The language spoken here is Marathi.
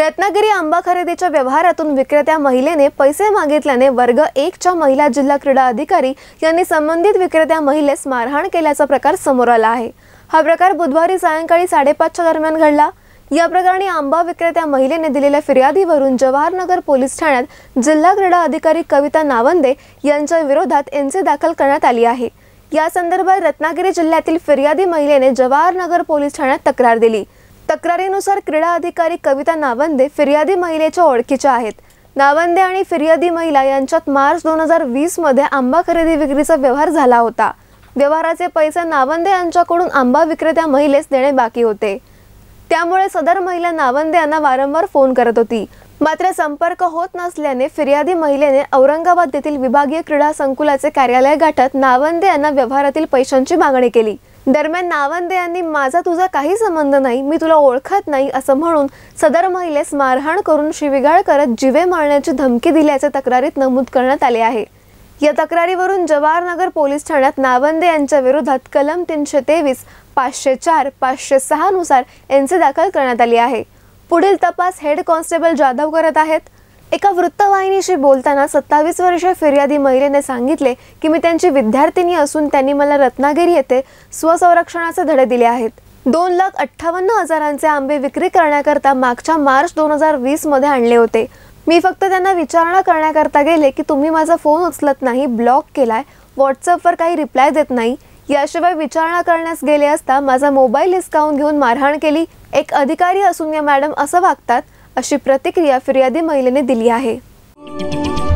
रत्नागिरी आंबा खरेदीच्या व्यवहारातून विक्रेत्या महिलेने पैसे मागितल्याने वर्ग एकच्या महिला जिल्हा क्रीडा अधिकारी यांनी संबंधित विक्रेत्या महिलेस मारहाण केल्याचा प्रकार समोर आला आहे हा प्रकार बुधवारी सायंकाळी साडेपाचच्या दरम्यान घडला या प्रकरणी आंबा विक्रेत्या महिलेने दिलेल्या फिर्यादीवरून जवाहरनगर पोलीस ठाण्यात जिल्हा क्रीडा अधिकारी कविता नावंदे यांच्या विरोधात एनसी दाखल करण्यात आली आहे या संदर्भात रत्नागिरी जिल्ह्यातील फिर्यादी महिलेने जवाहरनगर पोलीस ठाण्यात तक्रार दिली तक्रारीनुसार क्रीडा अधिकारी कविता नावंदे फिर्यादी महिलेच्या ओळखीच्या आहेत नावंदे आणि फिर्यादी महिला यांच्यात मार्च दोन हजार वीसमध्ये आंबा खरेदी विक्रीचा व्यवहार झाला होता व्यवहाराचे पैसे नावंदे यांच्याकडून आंबा विक्रेत्या महिलेस देणे बाकी होते त्यामुळे सदर महिला नावंदे यांना वारंवार फोन करत होती मात्र संपर्क होत नसल्याने फिर्यादी महिलेने औरंगाबाद येथील विभागीय क्रीडा संकुलाचे कार्यालय गाठत नावंदे यांना व्यवहारातील पैशांची मागणी केली दरम्यान नावंदे यांनी माझा तुझा काही संबंध नाही मी तुला ओळखत नाही असं म्हणून सदर महिलेस मारहाण करून शिविगाळ करत जिवे मारण्याची धमकी दिल्याचे तक्रारीत नमूद करण्यात आले आहे या तक्रारीवरून जवाहरनगर पोलीस ठाण्यात नावंदे यांच्या विरोधात कलम तीनशे तेवीस पाचशे चार पाचशे सहा नुसार यांचे दाखल करण्यात आली आहे पुढील तपास हेड कॉन्स्टेबल जाधव करत आहेत एका वृत्तवाहिनीशी बोलताना सत्तावीस वर्ष फिर्यादी महिलेने सांगितले की मी त्यांची विद्यार्थिनी असून त्यांनी मला रत्नागिरी येथे स्वसंरक्षणाचे धडे दिले आहेत दोन लाख अठ्ठावन्न हजारांचे आंबे विक्री करण्याकरता मागच्या मार्च दोन हजार वीसमध्ये आणले होते मी फक्त त्यांना विचारणा करण्याकरता गेले की तुम्ही माझा फोन उचलत नाही ब्लॉक केलाय व्हॉट्सअपवर काही रिप्लाय देत नाही याशिवाय विचारणा करण्यास गेले असता माझा मोबाईल हिसकावून घेऊन मारहाण केली एक अधिकारी असून या मॅडम असं वागतात अशी प्रतिक्रिया फिर्यादी महिलेने दिली आहे